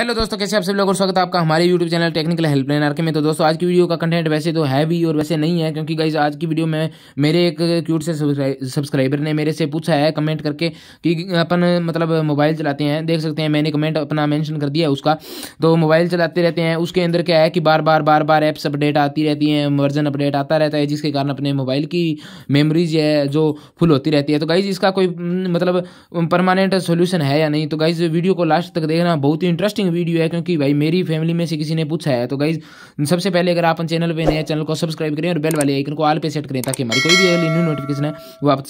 hello दोस्तों कैसे आप सब लोगों का स्वागत है आपका हमारे यूट्यूब चैनल टेक्निकल हेल्पलाइन के में तो दोस्तों आज की वीडियो का कंटेंट वैसे तो है भी और वैसे नहीं है क्योंकि गाइज आज की वीडियो में मेरे एक क्यूट से सब्सक्राइबर ने मेरे से पूछा है कमेंट करके कि अपन मतलब मोबाइल चलाते हैं देख सकते हैं मैंने कमेंट अपना मैंशन कर दिया उसका तो मोबाइल चलाते रहते हैं उसके अंदर क्या है कि बार बार बार बार ऐप्स अपडेट आती रहती हैं वर्जन अपडेट आता रहता है जिसके कारण अपने मोबाइल की मेमोरीज है जो फुल होती रहती है तो गाइज इसका कोई मतलब परमानेंट सोल्यूशन है या नहीं तो गाइज वीडियो को लास्ट तक देखना बहुत ही इंटरेस्टिंग वीडियो है क्योंकि भाई मेरी फैमिली में से किसी ने पूछा है तो गाइज सबसे पहले अगर आप चैनल पर नया चैनल को सब्सक्राइब करें और बेल वाले आइकन को आल पे सेट करें ताकि हमारी कोई भी अगली न्यू नोटिफिकेशन है वो आप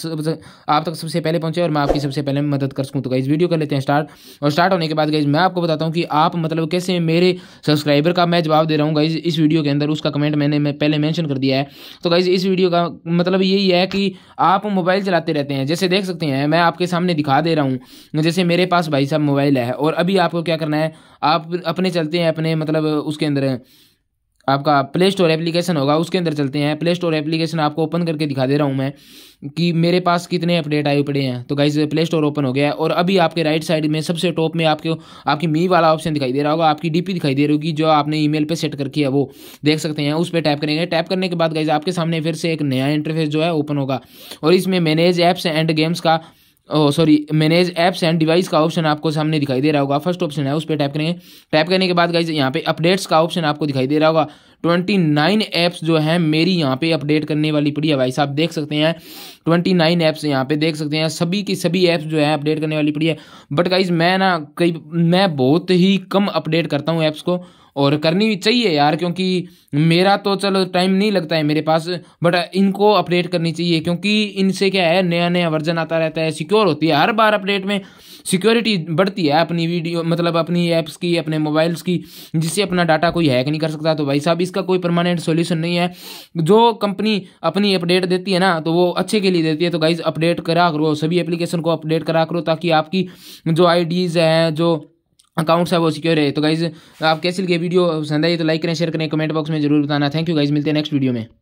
आप तक सबसे पहले पहुंचे और मैं आपकी सबसे पहले मदद कर सकूँ तो गाइज वीडियो कर लेते हैं स्टार्ट और स्टार्ट होने के बाद गाइज मैं आपको बताता हूँ कि आप मतलब कैसे मेरे सब्सक्राइबर का मैं जवाब दे रहा हूँ गाइज इस वीडियो के अंदर उसका कमेंट मैंने पहले मैंशन कर दिया है तो गाइज इस वीडियो का मतलब यही है कि आप मोबाइल चलाते रहते हैं जैसे देख सकते हैं मैं आपके सामने दिखा दे रहा हूँ जैसे मेरे पास भाई साहब मोबाइल है और अभी आपको क्या करना है आप अपने चलते हैं अपने मतलब उसके अंदर आपका प्ले स्टोर एप्लीकेशन होगा उसके अंदर चलते हैं प्ले स्टोर एप्लीकेशन आपको ओपन करके दिखा दे रहा हूँ मैं कि मेरे पास कितने अपडेट आए पड़े हैं तो गाइज प्ले स्टोर ओपन हो गया है और अभी आपके राइट साइड में सबसे टॉप में आपके आपकी मी वाला ऑप्शन दिखाई दे रहा होगा आपकी डीपी दिखाई दे रही होगी जो आपने ईमेल पे सेट करके है वो देख सकते हैं उस पर टैप करेंगे टैप करने के बाद गाइज आपके सामने फिर से एक नया इंटरफेस जो है ओपन होगा और इसमें मैनेज ऐप्स एंड गेम्स का oh sorry manage apps and device का ऑप्शन आपको सामने दिखाई दे रहा होगा फर्स्ट ऑप्शन है उस पर टैप करेंगे टैप करने के बाद गाइज यहाँ पे अपडेट्स का ऑप्शन आपको दिखाई दे रहा होगा ट्वेंटी नाइन ऐप्स जो है मेरी यहाँ पे अपडेट करने वाली पड़ी है भाई साहब देख सकते हैं ट्वेंटी नाइन ऐप्स यहाँ पे देख सकते हैं सभी की सभी ऐप्स जो है अपडेट करने वाली पड़ी है बट गाइज मैं ना कई मैं बहुत ही कम अपडेट करता हूँ ऐप्स को और करनी भी चाहिए यार क्योंकि मेरा तो चलो टाइम नहीं लगता है मेरे पास बट इनको अपडेट करनी चाहिए क्योंकि इनसे क्या है नया नया वर्जन आता रहता है सिक्योर होती है हर बार अपडेट में सिक्योरिटी बढ़ती है अपनी वीडियो मतलब अपनी ऐप्स की अपने मोबाइल्स की जिससे अपना डाटा कोई हैक नहीं कर सकता तो भाई साहब इस इसका कोई परमानेंट सोल्यूशन नहीं है जो कंपनी अपनी अपडेट देती है ना तो वो अच्छे के लिए देती है तो गाइज अपडेट करा करो सभी एप्लीकेशन को अपडेट करा करो ताकि आपकी जो आईडीज़ हैं जो अकाउंट्स है वो सिक्योर है तो गाइज आप कैसे लगे वीडियो पसंद आई तो लाइक करें शेयर करें कमेंट बॉक्स में जरूर बताना थैंक यू गाइज मिलते हैं नेक्स्ट वीडियो में